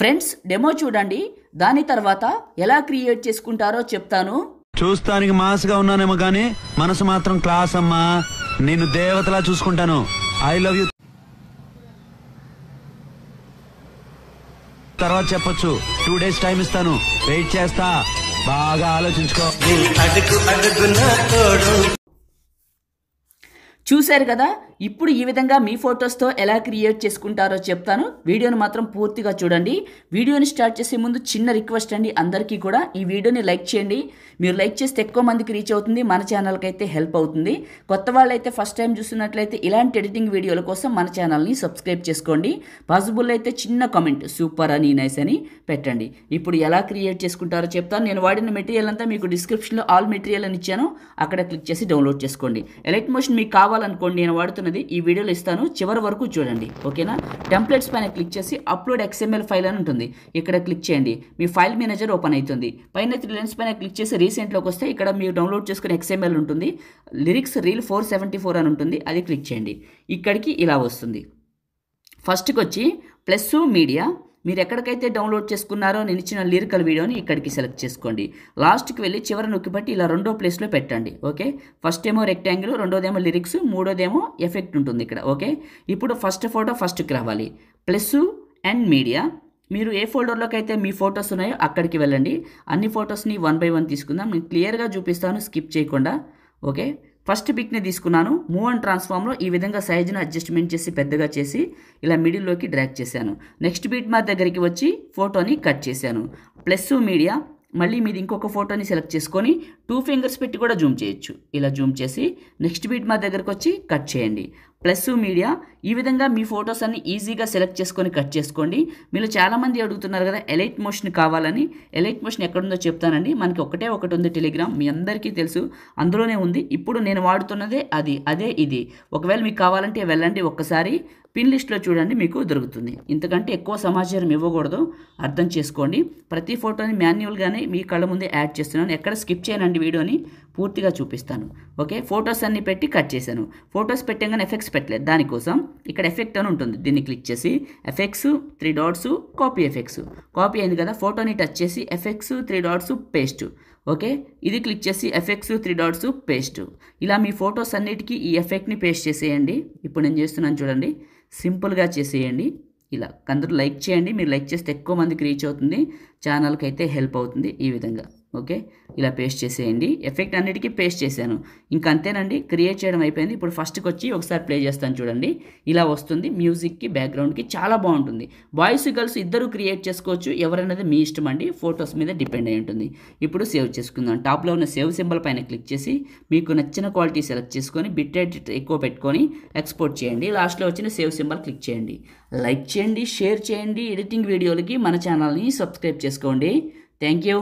friends demo చూడండి దాని తర్వాత ఎలా క్రియేట్ చేసుకుంటారో చెప్తాను చూస్తానికి మాస్గా ఉన్నానేమో కానీ మనసు మాత్రం క్లాస్ అమ్మా నేను దేవతలా చూసుకుంటాను ఐ లవ్ యూ తర్వాత చెప్పొచ్చు టూ డేస్ టైం ఇస్తాను వెయిట్ చేస్తా బాగా ఆలోచించుకో చూశారు కదా ఇప్పుడు ఈ విధంగా మీ ఫొటోస్తో ఎలా క్రియేట్ చేసుకుంటారో చెప్తాను వీడియోని మాత్రం పూర్తిగా చూడండి వీడియోని స్టార్ట్ చేసే ముందు చిన్న రిక్వెస్ట్ అండి అందరికీ కూడా ఈ వీడియోని లైక్ చేయండి మీరు లైక్ చేస్తే ఎక్కువ మందికి రీచ్ అవుతుంది మన ఛానల్కి అయితే హెల్ప్ అవుతుంది కొత్త వాళ్ళైతే ఫస్ట్ టైం చూస్తున్నట్లయితే ఇలాంటి ఎడిటింగ్ వీడియోల కోసం మన ఛానల్ని సబ్స్క్రైబ్ చేసుకోండి పాసిబుల్ అయితే చిన్న కామెంట్ సూపర్ అని నైస్ అని పెట్టండి ఇప్పుడు ఎలా క్రియేట్ చేసుకుంటారో చెప్తాను నేను వాడిన మెటీరియల్ అంతా మీకు డిస్క్రిప్షన్లో ఆల్ మెటీరియల్ అని ఇచ్చాను అక్కడ క్లిక్ చేసి డౌన్లోడ్ చేసుకోండి ఎలక్ట్ మోషన్ మీకు కావాలి కావాలనుకోండి నేను వాడుతున్నది ఈ వీడియోలో ఇస్తాను చివరి వరకు చూడండి ఓకేనా టెంప్లెట్స్ పైన క్లిక్ చేసి అప్లోడ్ ఎక్స్ఎంఎల్ ఫైల్ అని ఉంటుంది ఇక్కడ క్లిక్ చేయండి మీ ఫైల్ మేనేజర్ ఓపెన్ అవుతుంది పైన త్రీ లెన్స్ పైన క్లిక్ చేసి రీసెంట్లోకి వస్తే ఇక్కడ మీరు డౌన్లోడ్ చేసుకుని ఎక్స్ఎంఎల్ ఉంటుంది lyrics reel four seventy four అని ఉంటుంది అది క్లిక్ చేయండి ఇక్కడికి ఇలా వస్తుంది ఫస్ట్కి వచ్చి ప్లస్ మీడియా మీరు ఎక్కడికైతే డౌన్లోడ్ చేసుకున్నారో నేను ఇచ్చిన లిరికల్ వీడియోని ఇక్కడికి సెలెక్ట్ చేసుకోండి లాస్ట్కి వెళ్ళి చివరి నొక్కిపట్టి ఇలా రెండో ప్లేస్లో పెట్టండి ఓకే ఫస్ట్ ఏమో రెక్టాంగిల్ రెండోదేమో లిరిక్స్ మూడోదేమో ఎఫెక్ట్ ఉంటుంది ఇక్కడ ఓకే ఇప్పుడు ఫస్ట్ ఫోటో ఫస్ట్కి రావాలి ప్లస్ అండ్ మీడియా మీరు ఏ ఫోల్డర్లోకి అయితే మీ ఫొటోస్ ఉన్నాయో అక్కడికి వెళ్ళండి అన్ని ఫొటోస్ని వన్ బై వన్ తీసుకుందాం నేను క్లియర్గా చూపిస్తాను స్కిప్ చేయకుండా ఓకే ఫస్ట్ పిక్ని తీసుకున్నాను మూవ్ అండ్ ట్రాన్స్ఫామ్లో ఈ విధంగా సైజ్ను అడ్జస్ట్మెంట్ చేసి పెద్దగా చేసి ఇలా మిడిల్లోకి డ్రాక్ చేశాను నెక్స్ట్ బీట్ మార్క్ దగ్గరికి వచ్చి ఫోటోని కట్ చేశాను ప్లస్ మీడియా మళ్ళీ మీది ఇంకొక ఫోటోని సెలెక్ట్ చేసుకొని టూ ఫింగర్స్ పెట్టి కూడా జూమ్ చేయొచ్చు ఇలా జూమ్ చేసి నెక్స్ట్ బీట్ మా దగ్గరకు వచ్చి కట్ చేయండి ప్లస్ మీడియా ఈ విధంగా మీ ఫొటోస్ అన్ని ఈజీగా సెలెక్ట్ చేసుకొని కట్ చేసుకోండి మీరు చాలామంది అడుగుతున్నారు కదా ఎలైట్ మోషన్ కావాలని ఎలైట్ మోషన్ ఎక్కడుందో చెప్తానండి మనకి ఒకటే ఒకటి ఉంది టెలిగ్రామ్ మీ అందరికీ తెలుసు అందులోనే ఉంది ఇప్పుడు నేను వాడుతున్నదే అది అదే ఇది ఒకవేళ మీకు కావాలంటే వెళ్ళండి ఒక్కసారి పిన్ లిస్ట్లో చూడండి మీకు దొరుకుతుంది ఇంతకంటే ఎక్కువ సమాచారం ఇవ్వకూడదు అర్థం చేసుకోండి ప్రతి ఫోటోని మాన్యువల్గానే మీ కళ్ళ ముందే యాడ్ చేస్తున్నాను ఎక్కడ స్కిప్ చేయనండి వీడియోని పూర్తిగా చూపిస్తాను ఓకే ఫొటోస్ అన్ని పెట్టి కట్ చేశాను ఫొటోస్ పెట్టంగానే ఎఫెక్ట్స్ పెట్టలేదు దానికోసం ఇక్కడ ఎఫెక్ట్ అని ఉంటుంది దీన్ని క్లిక్ చేసి effects three dots copy effects copy అయింది కదా ఫోటోని టచ్ చేసి effects three dots paste okay ఇది క్లిక్ చేసి ఎఫెక్ట్స్ త్రీ డాట్స్ పేస్ట్ ఇలా మీ ఫొటోస్ అన్నిటికీ ఈ ఎఫెక్ట్ని పేస్ట్ చేసేయండి ఇప్పుడు నేను చేస్తున్నాను చూడండి సింపుల్గా చేసేయండి ఇలా అందరూ లైక్ చేయండి మీరు లైక్ చేస్తే ఎక్కువ మందికి రీచ్ అవుతుంది ఛానల్కి అయితే హెల్ప్ అవుతుంది ఈ విధంగా ఓకే ఇలా పేస్ట్ చేసేయండి ఎఫెక్ట్ అన్నిటికీ పేస్ట్ చేశాను ఇంకా అంతేనండి క్రియేట్ చేయడం అయిపోయింది ఇప్పుడు ఫస్ట్కి వచ్చి ఒకసారి ప్లే చేస్తాను చూడండి ఇలా వస్తుంది మ్యూజిక్కి బ్యాక్గ్రౌండ్కి చాలా బాగుంటుంది బాయ్స్ గర్ల్స్ ఇద్దరు క్రియేట్ చేసుకోవచ్చు ఎవరన్నది మీ ఇష్టం అండి ఫొటోస్ మీద డిపెండ్ అయి ఉంటుంది ఇప్పుడు సేవ్ చేసుకుందాం టాప్లో ఉన్న సేవ్ సింబల్ పైన క్లిక్ చేసి మీకు నచ్చిన క్వాలిటీ సెలెక్ట్ చేసుకొని బిట్ ఎక్కువ పెట్టుకొని ఎక్స్పోర్ట్ చేయండి లాస్ట్లో వచ్చిన సేవ్ సింబల్ క్లిక్ చేయండి లైక్ చేయండి షేర్ చేయండి ఎడిటింగ్ వీడియోలకి మన ఛానల్ని సబ్స్క్రైబ్ చేసుకోండి థ్యాంక్ యూ